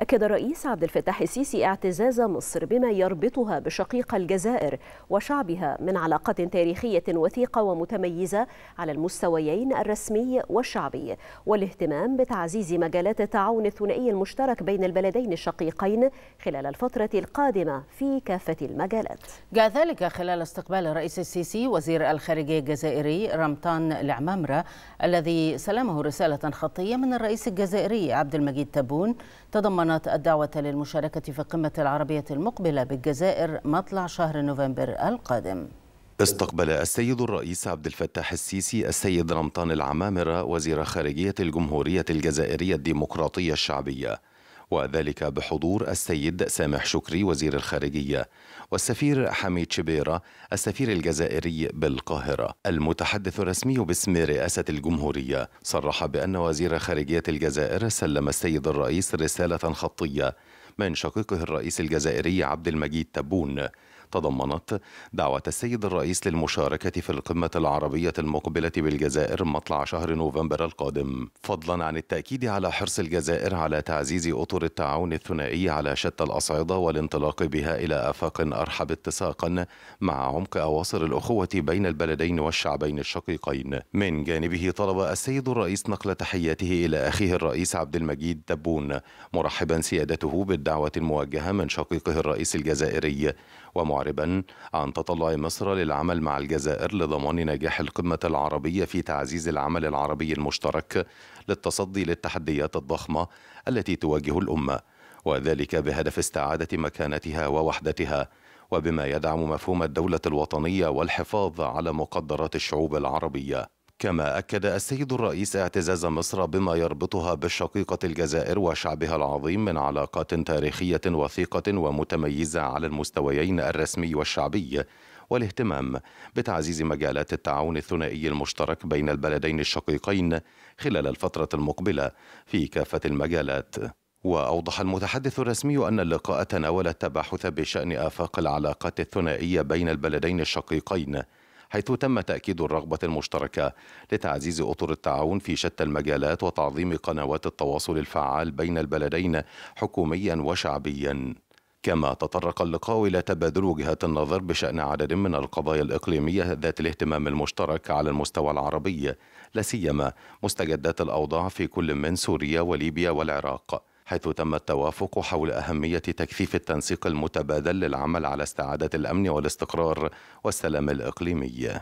أكد الرئيس عبد الفتاح السيسي اعتزاز مصر بما يربطها بشقيق الجزائر وشعبها من علاقات تاريخية وثيقة ومتميزة على المستويين الرسمي والشعبي والاهتمام بتعزيز مجالات التعاون الثنائي المشترك بين البلدين الشقيقين خلال الفترة القادمة في كافة المجالات جاء ذلك خلال استقبال الرئيس السيسي وزير الخارجية الجزائري رمطان العمامرة الذي سلمه رسالة خطية من الرئيس الجزائري عبد المجيد تبون تضمن ضمنت الدعوة للمشاركة في القمة العربية المقبلة بالجزائر مطلع شهر نوفمبر القادم استقبل السيد الرئيس عبد الفتاح السيسي السيد رمضان العمامرة وزير خارجية الجمهورية الجزائرية الديمقراطية الشعبية وذلك بحضور السيد سامح شكري وزير الخارجية والسفير حميد شبيرة السفير الجزائري بالقاهرة المتحدث الرسمي باسم رئاسة الجمهورية صرح بأن وزير خارجية الجزائر سلم السيد الرئيس رسالة خطية من شقيقه الرئيس الجزائري عبد المجيد تبون تضمنت دعوة السيد الرئيس للمشاركة في القمة العربية المقبلة بالجزائر مطلع شهر نوفمبر القادم فضلا عن التأكيد على حرص الجزائر على تعزيز أطر التعاون الثنائي على شتى الأصعدة والانطلاق بها إلى آفاق أرحب اتساقا مع عمق أواصر الأخوة بين البلدين والشعبين الشقيقين من جانبه طلب السيد الرئيس نقل تحياته إلى أخيه الرئيس عبد المجيد تبون مرحبا سيادته بالدعوة الموجهة من شقيقه الرئيس الجزائري ومعرفة معربا عن تطلع مصر للعمل مع الجزائر لضمان نجاح القمة العربية في تعزيز العمل العربي المشترك للتصدي للتحديات الضخمة التي تواجه الأمة وذلك بهدف استعادة مكانتها ووحدتها وبما يدعم مفهوم الدولة الوطنية والحفاظ على مقدرات الشعوب العربية كما أكد السيد الرئيس اعتزاز مصر بما يربطها بالشقيقة الجزائر وشعبها العظيم من علاقات تاريخية وثيقة ومتميزة على المستويين الرسمي والشعبي والاهتمام بتعزيز مجالات التعاون الثنائي المشترك بين البلدين الشقيقين خلال الفترة المقبلة في كافة المجالات وأوضح المتحدث الرسمي أن اللقاء تناول التباحث بشأن آفاق العلاقات الثنائية بين البلدين الشقيقين حيث تم تأكيد الرغبة المشتركة لتعزيز أطر التعاون في شتى المجالات وتعظيم قنوات التواصل الفعال بين البلدين حكوميا وشعبيا كما تطرق اللقاء إلى تبادل وجهات النظر بشأن عدد من القضايا الإقليمية ذات الاهتمام المشترك على المستوى العربي لا سيما مستجدات الأوضاع في كل من سوريا وليبيا والعراق حيث تم التوافق حول أهمية تكثيف التنسيق المتبادل للعمل على استعادة الأمن والاستقرار والسلام الإقليمي